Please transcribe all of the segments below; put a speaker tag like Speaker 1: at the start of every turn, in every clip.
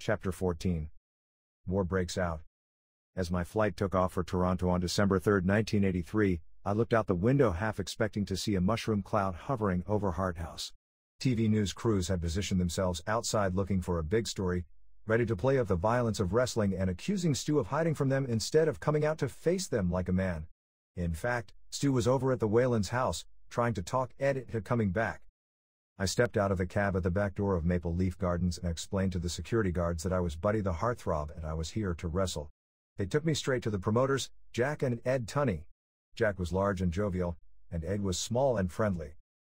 Speaker 1: Chapter 14 War breaks out. As my flight took off for Toronto on December 3, 1983, I looked out the window half expecting to see a mushroom cloud hovering over Hart House. TV news crews had positioned themselves outside looking for a big story, ready to play up the violence of wrestling and accusing Stu of hiding from them instead of coming out to face them like a man. In fact, Stu was over at the Whalen's house, trying to talk Ed into coming back. I stepped out of the cab at the back door of Maple Leaf Gardens and explained to the security guards that I was Buddy the Hearthrob and I was here to wrestle. They took me straight to the promoters, Jack and Ed Tunney. Jack was large and jovial, and Ed was small and friendly.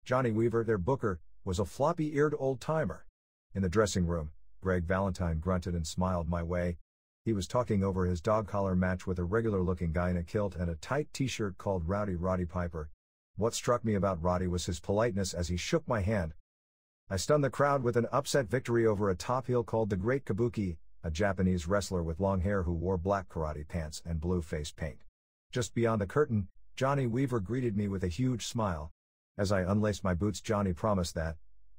Speaker 1: Johnny Weaver, their booker, was a floppy eared old timer. In the dressing room, Greg Valentine grunted and smiled my way. He was talking over his dog collar match with a regular looking guy in a kilt and a tight t shirt called Rowdy Roddy Piper, what struck me about Roddy was his politeness as he shook my hand. I stunned the crowd with an upset victory over a top heel called the Great Kabuki, a Japanese wrestler with long hair who wore black karate pants and blue face paint. Just beyond the curtain, Johnny Weaver greeted me with a huge smile. As I unlaced my boots, Johnny promised that,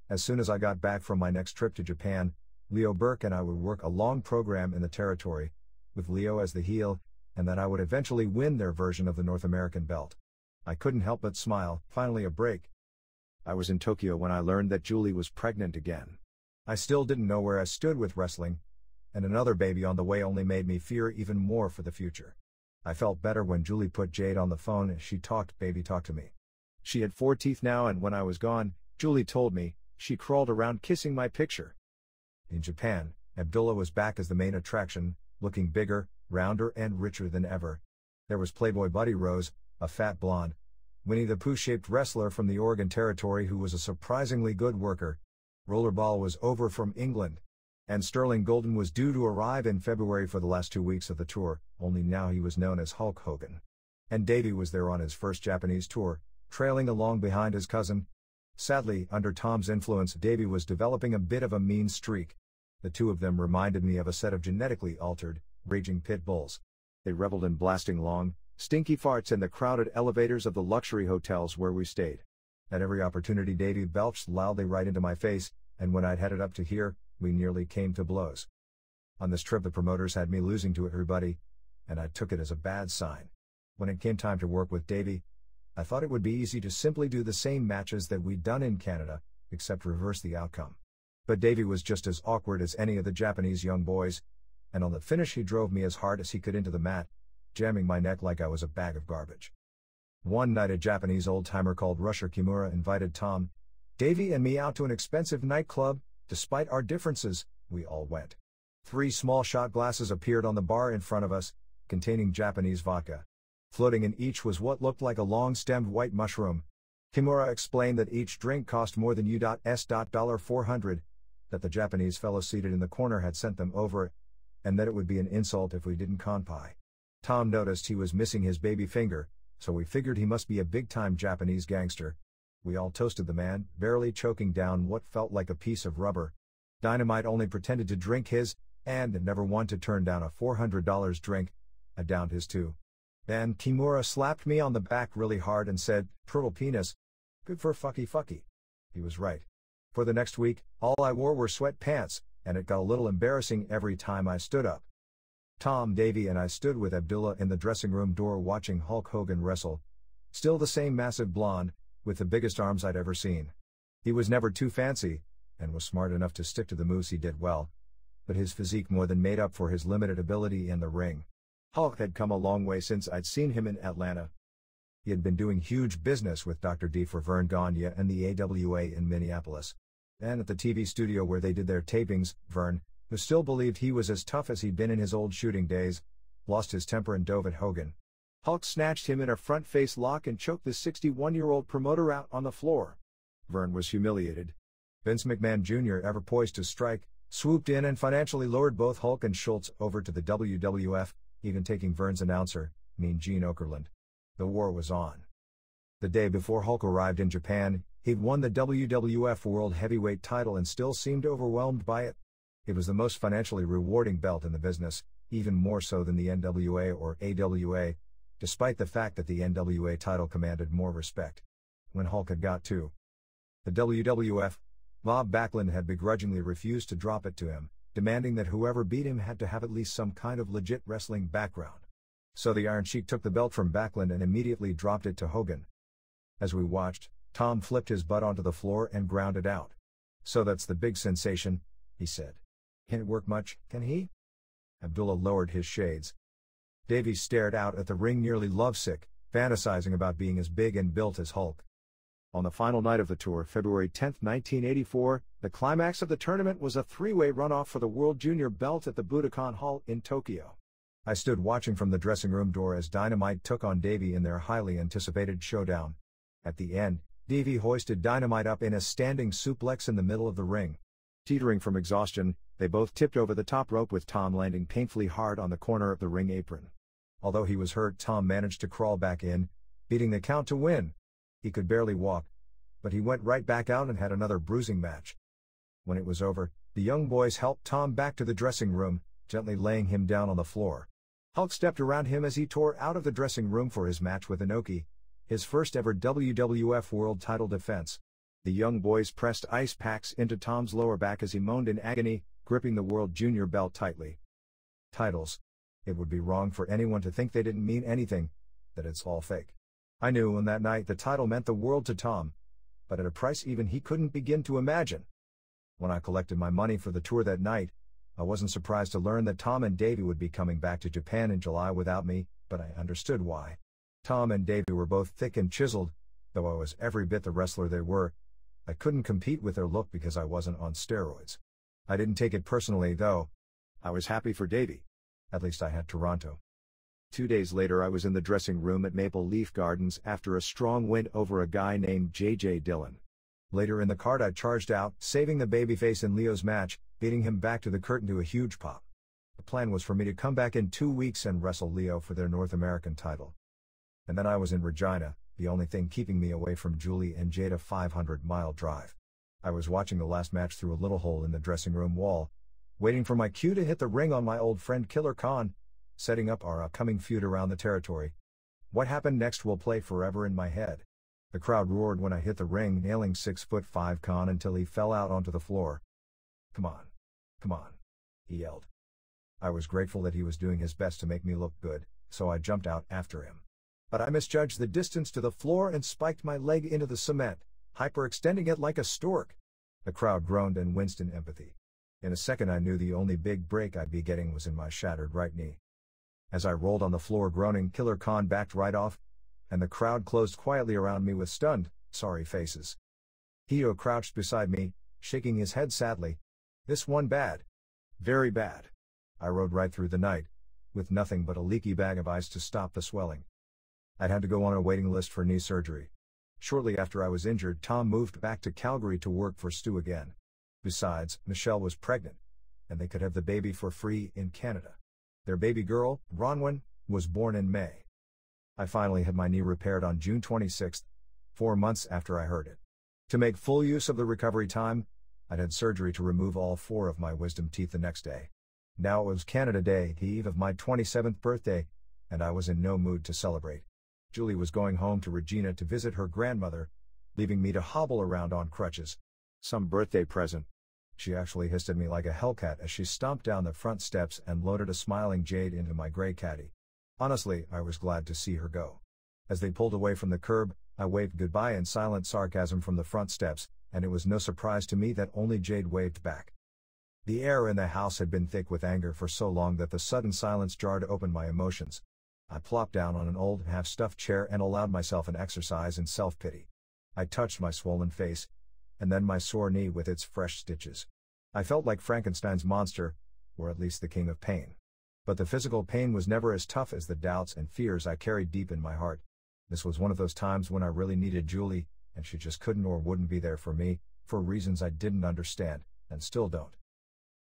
Speaker 1: as soon as I got back from my next trip to Japan, Leo Burke and I would work a long program in the territory, with Leo as the heel, and that I would eventually win their version of the North American belt. I couldn't help but smile, finally a break. I was in Tokyo when I learned that Julie was pregnant again. I still didn't know where I stood with wrestling, and another baby on the way only made me fear even more for the future. I felt better when Julie put Jade on the phone and she talked baby talk to me. She had four teeth now and when I was gone, Julie told me, she crawled around kissing my picture. In Japan, Abdullah was back as the main attraction, looking bigger, rounder and richer than ever. There was Playboy Buddy Rose, a fat blonde, Winnie the Pooh shaped wrestler from the Oregon Territory who was a surprisingly good worker. Rollerball was over from England. And Sterling Golden was due to arrive in February for the last two weeks of the tour, only now he was known as Hulk Hogan. And Davey was there on his first Japanese tour, trailing along behind his cousin. Sadly, under Tom's influence, Davey was developing a bit of a mean streak. The two of them reminded me of a set of genetically altered, raging pit bulls. They reveled in blasting long, stinky farts in the crowded elevators of the luxury hotels where we stayed. At every opportunity, Davy belched loudly right into my face, and when I'd headed up to here, we nearly came to blows. On this trip, the promoters had me losing to everybody, and I took it as a bad sign. When it came time to work with Davy, I thought it would be easy to simply do the same matches that we'd done in Canada, except reverse the outcome. But Davy was just as awkward as any of the Japanese young boys, and on the finish, he drove me as hard as he could into the mat, jamming my neck like I was a bag of garbage. One night a Japanese old-timer called Rusher Kimura invited Tom, Davy and me out to an expensive nightclub, despite our differences, we all went. Three small shot glasses appeared on the bar in front of us, containing Japanese vodka. Floating in each was what looked like a long-stemmed white mushroom. Kimura explained that each drink cost more than U.S. dollar 400, that the Japanese fellow seated in the corner had sent them over, and that it would be an insult if we didn't kanpai. Tom noticed he was missing his baby finger, so we figured he must be a big time Japanese gangster. We all toasted the man, barely choking down what felt like a piece of rubber. Dynamite only pretended to drink his, and never one to turn down a $400 drink. I downed his too. Then Kimura slapped me on the back really hard and said, Turtle penis. Good for fucky fucky. He was right. For the next week, all I wore were sweatpants, and it got a little embarrassing every time I stood up. Tom Davy and I stood with Abdullah in the dressing room door watching Hulk Hogan wrestle. Still the same massive blonde, with the biggest arms I'd ever seen. He was never too fancy, and was smart enough to stick to the moves he did well. But his physique more than made up for his limited ability in the ring. Hulk had come a long way since I'd seen him in Atlanta. He had been doing huge business with Dr. D for Vern Gagne and the AWA in Minneapolis. And at the TV studio where they did their tapings, Vern, who still believed he was as tough as he'd been in his old shooting days, lost his temper and dove at Hogan. Hulk snatched him in a front face lock and choked the 61 year old promoter out on the floor. Vern was humiliated. Vince McMahon Jr., ever poised to strike, swooped in and financially lowered both Hulk and Schultz over to the WWF, even taking Vern's announcer, Mean Gene Okerlund. The war was on. The day before Hulk arrived in Japan, he'd won the WWF World Heavyweight title and still seemed overwhelmed by it. It was the most financially rewarding belt in the business, even more so than the NWA or AWA, despite the fact that the NWA title commanded more respect. When Hulk had got to the WWF, Bob Backlund had begrudgingly refused to drop it to him, demanding that whoever beat him had to have at least some kind of legit wrestling background. So the Iron Sheik took the belt from Backlund and immediately dropped it to Hogan. As we watched, Tom flipped his butt onto the floor and ground it out. So that's the big sensation, he said. Can't work much, can he? Abdullah lowered his shades. Davy stared out at the ring nearly lovesick, fantasizing about being as big and built as Hulk. On the final night of the tour, February 10, 1984, the climax of the tournament was a three-way runoff for the World Junior belt at the Budokan Hall in Tokyo. I stood watching from the dressing room door as Dynamite took on Davy in their highly anticipated showdown. At the end, Davy hoisted Dynamite up in a standing suplex in the middle of the ring. Teetering from exhaustion, they both tipped over the top rope with Tom landing painfully hard on the corner of the ring apron. Although he was hurt, Tom managed to crawl back in, beating the count to win. He could barely walk, but he went right back out and had another bruising match. When it was over, the young boys helped Tom back to the dressing room, gently laying him down on the floor. Hulk stepped around him as he tore out of the dressing room for his match with Inoki, his first ever WWF World title defense. The young boys pressed ice packs into Tom's lower back as he moaned in agony, gripping the World Junior belt tightly. Titles. It would be wrong for anyone to think they didn't mean anything, that it's all fake. I knew on that night the title meant the world to Tom, but at a price even he couldn't begin to imagine. When I collected my money for the tour that night, I wasn't surprised to learn that Tom and Davy would be coming back to Japan in July without me, but I understood why. Tom and Davy were both thick and chiseled, though I was every bit the wrestler they were. I couldn't compete with their look because I wasn't on steroids. I didn't take it personally though. I was happy for Davy. At least I had Toronto. Two days later I was in the dressing room at Maple Leaf Gardens after a strong win over a guy named JJ Dillon. Later in the card I charged out, saving the babyface in Leo's match, beating him back to the curtain to a huge pop. The plan was for me to come back in two weeks and wrestle Leo for their North American title. And then I was in Regina, the only thing keeping me away from Julie and Jada 500 mile drive. I was watching the last match through a little hole in the dressing room wall, waiting for my cue to hit the ring on my old friend Killer Khan, setting up our upcoming feud around the territory. What happened next will play forever in my head. The crowd roared when I hit the ring, nailing 6 foot 5 Khan until he fell out onto the floor. Come on. Come on. He yelled. I was grateful that he was doing his best to make me look good, so I jumped out after him. But I misjudged the distance to the floor and spiked my leg into the cement hyperextending it like a stork. The crowd groaned and winced in empathy. In a second I knew the only big break I'd be getting was in my shattered right knee. As I rolled on the floor groaning Killer Khan backed right off, and the crowd closed quietly around me with stunned, sorry faces. Hio crouched beside me, shaking his head sadly. This one bad. Very bad. I rode right through the night, with nothing but a leaky bag of ice to stop the swelling. I'd had to go on a waiting list for knee surgery. Shortly after I was injured, Tom moved back to Calgary to work for Stu again. Besides, Michelle was pregnant, and they could have the baby for free in Canada. Their baby girl, Ronwin, was born in May. I finally had my knee repaired on June 26, four months after I heard it. To make full use of the recovery time, I'd had surgery to remove all four of my wisdom teeth the next day. Now it was Canada Day, the eve of my 27th birthday, and I was in no mood to celebrate. Julie was going home to Regina to visit her grandmother, leaving me to hobble around on crutches. Some birthday present. She actually hissed at me like a hellcat as she stomped down the front steps and loaded a smiling jade into my gray caddy. Honestly, I was glad to see her go. As they pulled away from the curb, I waved goodbye in silent sarcasm from the front steps, and it was no surprise to me that only Jade waved back. The air in the house had been thick with anger for so long that the sudden silence jarred open my emotions. I plopped down on an old, half stuffed chair and allowed myself an exercise in self pity. I touched my swollen face, and then my sore knee with its fresh stitches. I felt like Frankenstein's monster, or at least the king of pain. But the physical pain was never as tough as the doubts and fears I carried deep in my heart. This was one of those times when I really needed Julie, and she just couldn't or wouldn't be there for me, for reasons I didn't understand, and still don't.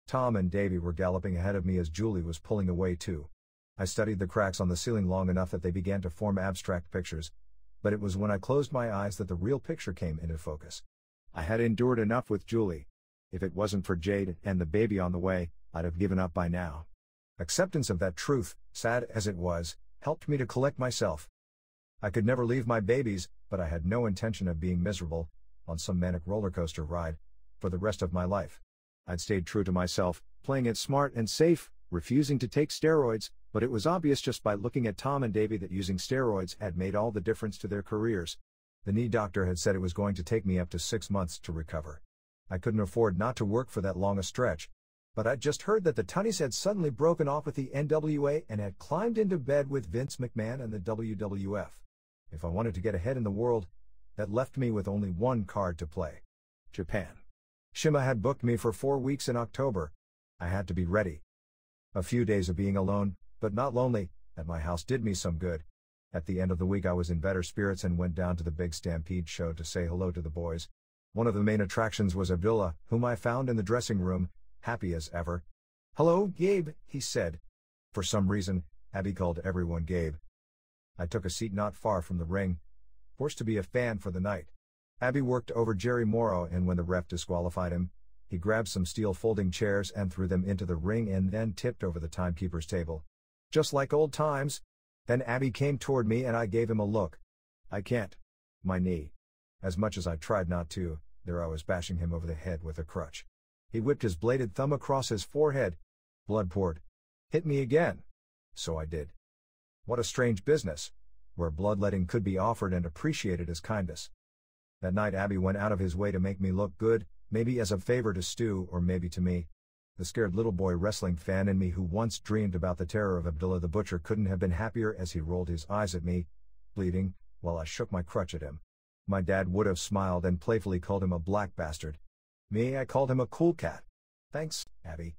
Speaker 1: Tom and Davy were galloping ahead of me as Julie was pulling away too. I studied the cracks on the ceiling long enough that they began to form abstract pictures, but it was when I closed my eyes that the real picture came into focus. I had endured enough with Julie. If it wasn't for Jade and the baby on the way, I'd have given up by now. Acceptance of that truth, sad as it was, helped me to collect myself. I could never leave my babies, but I had no intention of being miserable, on some manic roller coaster ride, for the rest of my life. I'd stayed true to myself, playing it smart and safe, refusing to take steroids, but it was obvious just by looking at Tom and Davy that using steroids had made all the difference to their careers. The knee doctor had said it was going to take me up to six months to recover. I couldn't afford not to work for that long a stretch. But I'd just heard that the Tunnies had suddenly broken off with the NWA and had climbed into bed with Vince McMahon and the WWF. If I wanted to get ahead in the world, that left me with only one card to play Japan. Shima had booked me for four weeks in October. I had to be ready. A few days of being alone, but not lonely, at my house did me some good. At the end of the week, I was in better spirits and went down to the big Stampede show to say hello to the boys. One of the main attractions was Abdullah, whom I found in the dressing room, happy as ever. Hello, Gabe, he said. For some reason, Abby called everyone Gabe. I took a seat not far from the ring, forced to be a fan for the night. Abby worked over Jerry Morrow, and when the ref disqualified him, he grabbed some steel folding chairs and threw them into the ring and then tipped over the timekeeper's table. Just like old times. Then Abby came toward me and I gave him a look. I can't. My knee. As much as I tried not to, there I was bashing him over the head with a crutch. He whipped his bladed thumb across his forehead. Blood poured. Hit me again. So I did. What a strange business, where bloodletting could be offered and appreciated as kindness. That night Abby went out of his way to make me look good, maybe as a favor to Stu or maybe to me. The scared little boy wrestling fan in me who once dreamed about the terror of Abdullah the Butcher couldn't have been happier as he rolled his eyes at me, bleeding, while I shook my crutch at him. My dad would have smiled and playfully called him a black bastard. Me, I called him a cool cat. Thanks, Abby.